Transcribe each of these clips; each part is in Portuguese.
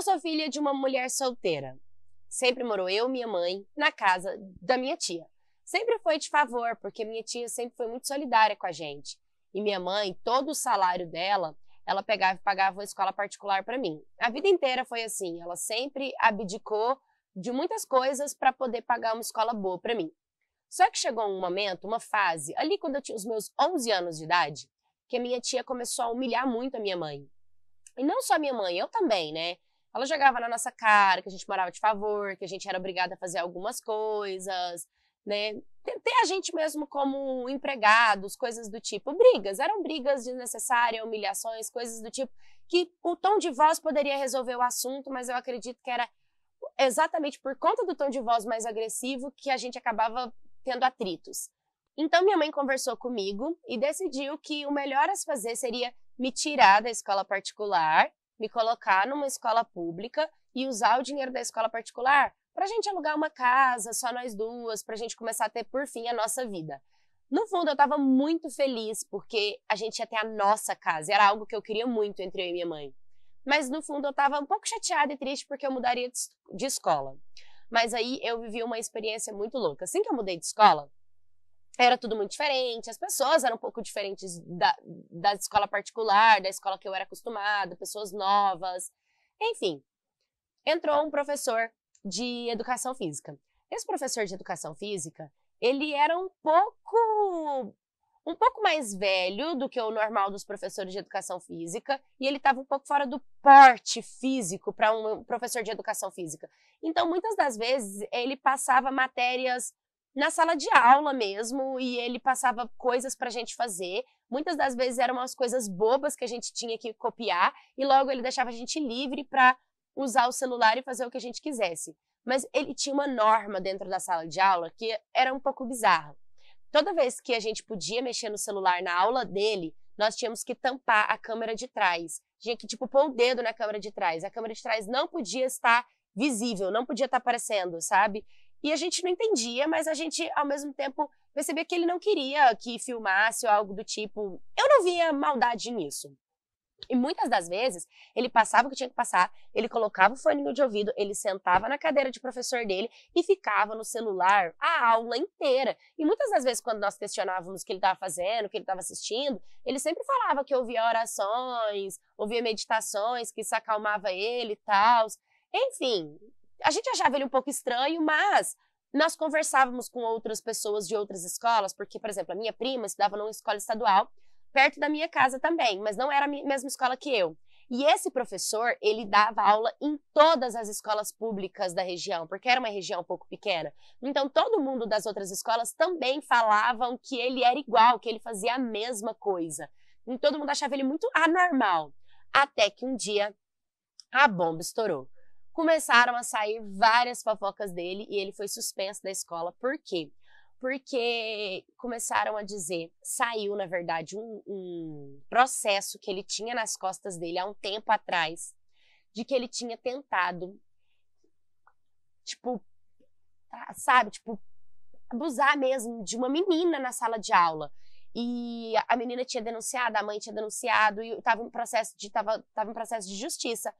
Eu sou filha de uma mulher solteira. Sempre morou eu e minha mãe na casa da minha tia. Sempre foi de favor, porque minha tia sempre foi muito solidária com a gente. E minha mãe, todo o salário dela, ela pegava e pagava uma escola particular para mim. A vida inteira foi assim, ela sempre abdicou de muitas coisas para poder pagar uma escola boa para mim. Só que chegou um momento, uma fase, ali quando eu tinha os meus 11 anos de idade, que a minha tia começou a humilhar muito a minha mãe. E não só a minha mãe, eu também, né? Ela jogava na nossa cara que a gente morava de favor, que a gente era obrigada a fazer algumas coisas, né? Ter a gente mesmo como empregados, coisas do tipo. Brigas, eram brigas desnecessárias, humilhações, coisas do tipo, que o tom de voz poderia resolver o assunto, mas eu acredito que era exatamente por conta do tom de voz mais agressivo que a gente acabava tendo atritos. Então minha mãe conversou comigo e decidiu que o melhor a se fazer seria me tirar da escola particular me colocar numa escola pública e usar o dinheiro da escola particular para a gente alugar uma casa, só nós duas, para a gente começar a ter, por fim, a nossa vida. No fundo, eu estava muito feliz porque a gente ia ter a nossa casa, era algo que eu queria muito entre eu e minha mãe. Mas no fundo, eu estava um pouco chateada e triste porque eu mudaria de escola. Mas aí eu vivi uma experiência muito louca. Assim que eu mudei de escola, era tudo muito diferente, as pessoas eram um pouco diferentes da, da escola particular, da escola que eu era acostumada, pessoas novas, enfim. Entrou um professor de educação física. Esse professor de educação física, ele era um pouco um pouco mais velho do que o normal dos professores de educação física e ele estava um pouco fora do porte físico para um professor de educação física. Então, muitas das vezes, ele passava matérias na sala de aula mesmo, e ele passava coisas para a gente fazer. Muitas das vezes eram umas coisas bobas que a gente tinha que copiar, e logo ele deixava a gente livre para usar o celular e fazer o que a gente quisesse. Mas ele tinha uma norma dentro da sala de aula que era um pouco bizarra. Toda vez que a gente podia mexer no celular na aula dele, nós tínhamos que tampar a câmera de trás. Tinha que, tipo, pôr o dedo na câmera de trás. A câmera de trás não podia estar visível, não podia estar aparecendo, sabe? E a gente não entendia, mas a gente, ao mesmo tempo, percebia que ele não queria que filmasse ou algo do tipo. Eu não via maldade nisso. E muitas das vezes, ele passava o que tinha que passar, ele colocava o fone de ouvido, ele sentava na cadeira de professor dele e ficava no celular a aula inteira. E muitas das vezes, quando nós questionávamos o que ele estava fazendo, o que ele estava assistindo, ele sempre falava que ouvia orações, ouvia meditações, que isso acalmava ele e tal. Enfim, a gente achava ele um pouco estranho, mas nós conversávamos com outras pessoas de outras escolas, porque, por exemplo, a minha prima estudava numa escola estadual, perto da minha casa também, mas não era a mesma escola que eu. E esse professor, ele dava aula em todas as escolas públicas da região, porque era uma região um pouco pequena. Então, todo mundo das outras escolas também falavam que ele era igual, que ele fazia a mesma coisa. E todo mundo achava ele muito anormal. Até que um dia a bomba estourou começaram a sair várias fofocas dele e ele foi suspenso da escola. Por quê? Porque começaram a dizer, saiu na verdade um, um processo que ele tinha nas costas dele há um tempo atrás, de que ele tinha tentado, tipo, tá, sabe, tipo, abusar mesmo de uma menina na sala de aula. E a menina tinha denunciado, a mãe tinha denunciado, e estava em processo de, tava, tava em processo de justiça.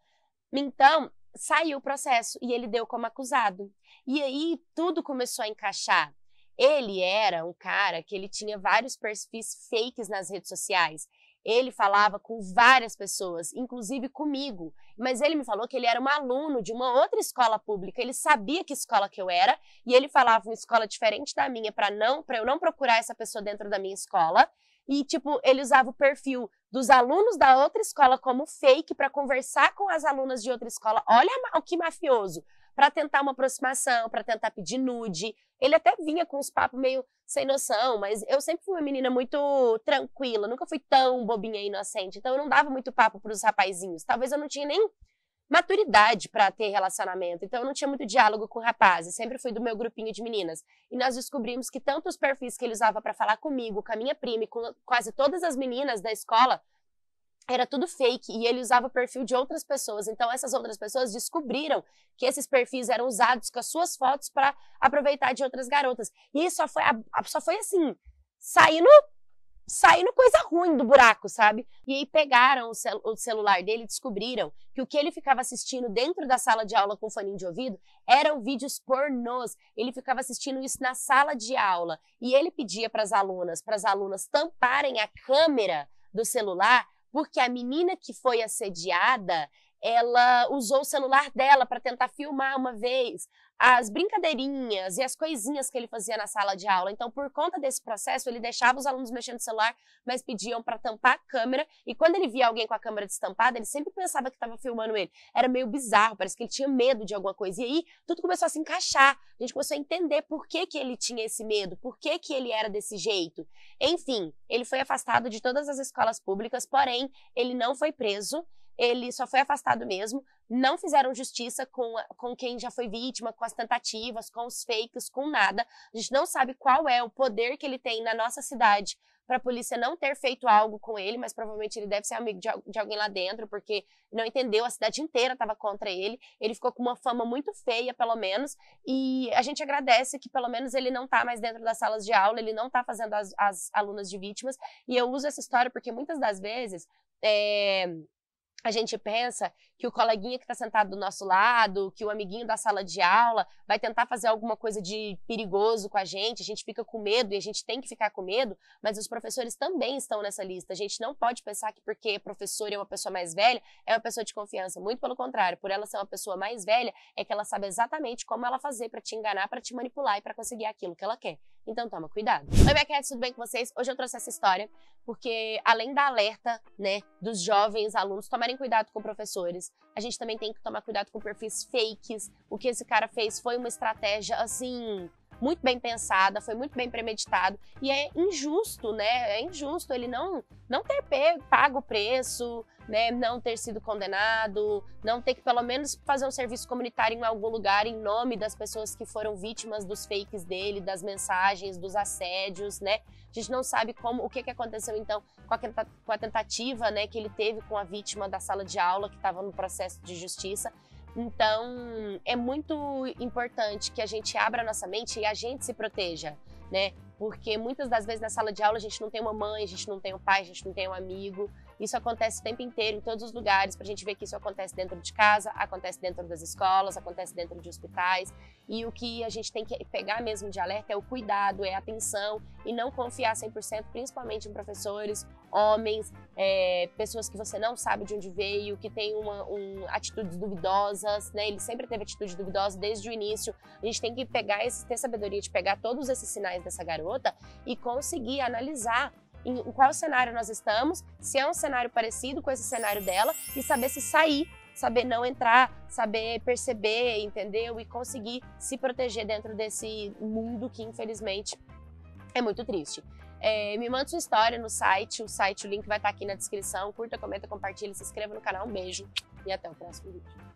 Então, saiu o processo e ele deu como acusado. E aí tudo começou a encaixar. Ele era um cara que ele tinha vários perfis fakes nas redes sociais. Ele falava com várias pessoas, inclusive comigo. Mas ele me falou que ele era um aluno de uma outra escola pública. Ele sabia que escola que eu era e ele falava uma escola diferente da minha para não, para eu não procurar essa pessoa dentro da minha escola. E tipo, ele usava o perfil dos alunos da outra escola como fake para conversar com as alunas de outra escola. Olha o que mafioso! Para tentar uma aproximação, para tentar pedir nude. Ele até vinha com uns papos meio sem noção, mas eu sempre fui uma menina muito tranquila, nunca fui tão bobinha e inocente, então eu não dava muito papo para os rapazinhos. Talvez eu não tinha nem maturidade para ter relacionamento. Então eu não tinha muito diálogo com rapazes, sempre fui do meu grupinho de meninas. E nós descobrimos que tanto os perfis que ele usava para falar comigo, com a minha prima e com quase todas as meninas da escola, era tudo fake e ele usava o perfil de outras pessoas. Então essas outras pessoas descobriram que esses perfis eram usados com as suas fotos para aproveitar de outras garotas. E isso só foi, só foi assim, saindo saindo coisa ruim do buraco, sabe? E aí pegaram o, cel o, celular dele e descobriram que o que ele ficava assistindo dentro da sala de aula com fone de ouvido eram vídeos pornôs. Ele ficava assistindo isso na sala de aula e ele pedia para as alunas, para as alunas tamparem a câmera do celular, porque a menina que foi assediada, ela usou o celular dela para tentar filmar uma vez as brincadeirinhas e as coisinhas que ele fazia na sala de aula. Então, por conta desse processo, ele deixava os alunos mexendo no celular, mas pediam para tampar a câmera. E quando ele via alguém com a câmera destampada, ele sempre pensava que estava filmando ele. Era meio bizarro, parece que ele tinha medo de alguma coisa. E aí, tudo começou a se encaixar. A gente começou a entender por que, que ele tinha esse medo, por que, que ele era desse jeito. Enfim, ele foi afastado de todas as escolas públicas, porém, ele não foi preso ele só foi afastado mesmo. Não fizeram justiça com, com quem já foi vítima, com as tentativas, com os fakes, com nada. A gente não sabe qual é o poder que ele tem na nossa cidade para a polícia não ter feito algo com ele, mas provavelmente ele deve ser amigo de, de alguém lá dentro, porque não entendeu, a cidade inteira estava contra ele. Ele ficou com uma fama muito feia, pelo menos, e a gente agradece que pelo menos ele não está mais dentro das salas de aula, ele não está fazendo as, as alunas de vítimas. E eu uso essa história porque muitas das vezes. É a gente pensa que o coleguinha que está sentado do nosso lado, que o amiguinho da sala de aula vai tentar fazer alguma coisa de perigoso com a gente, a gente fica com medo e a gente tem que ficar com medo, mas os professores também estão nessa lista. A gente não pode pensar que porque professor é uma pessoa mais velha, é uma pessoa de confiança. Muito pelo contrário, por ela ser uma pessoa mais velha, é que ela sabe exatamente como ela fazer para te enganar, para te manipular e para conseguir aquilo que ela quer. Então toma cuidado. Oi, Beckheads, tudo bem com vocês? Hoje eu trouxe essa história porque além da alerta, né, dos jovens alunos tomarem cuidado com professores, a gente também tem que tomar cuidado com perfis fakes. O que esse cara fez foi uma estratégia assim muito bem pensada, foi muito bem premeditado e é injusto, né? É injusto ele não não ter pago o preço, né? Não ter sido condenado, não ter que pelo menos fazer um serviço comunitário em algum lugar em nome das pessoas que foram vítimas dos fakes dele, das mensagens, dos assédios, né? A gente não sabe como, o que, que aconteceu então com a, com a tentativa, né, que ele teve com a vítima da sala de aula que estava no processo de justiça. Então, é muito importante que a gente abra a nossa mente e a gente se proteja, né? Porque muitas das vezes na sala de aula a gente não tem uma mãe, a gente não tem um pai, a gente não tem um amigo. Isso acontece o tempo inteiro, em todos os lugares, para a gente ver que isso acontece dentro de casa, acontece dentro das escolas, acontece dentro de hospitais. E o que a gente tem que pegar mesmo de alerta é o cuidado, é a atenção e não confiar 100%, principalmente em professores, homens, é, pessoas que você não sabe de onde veio, que tem uma, um, atitudes duvidosas, né? Ele sempre teve atitude duvidosa desde o início. A gente tem que pegar esse, ter sabedoria de pegar todos esses sinais dessa garota e conseguir analisar em, qual cenário nós estamos, se é um cenário parecido com esse cenário dela e saber se sair saber não entrar, saber perceber, entendeu? E conseguir se proteger dentro desse mundo que, infelizmente, é muito triste. É, me manda sua história no site, o site, o link vai estar aqui na descrição. Curta, comenta, compartilha, se inscreva no canal. Um beijo e até o próximo vídeo.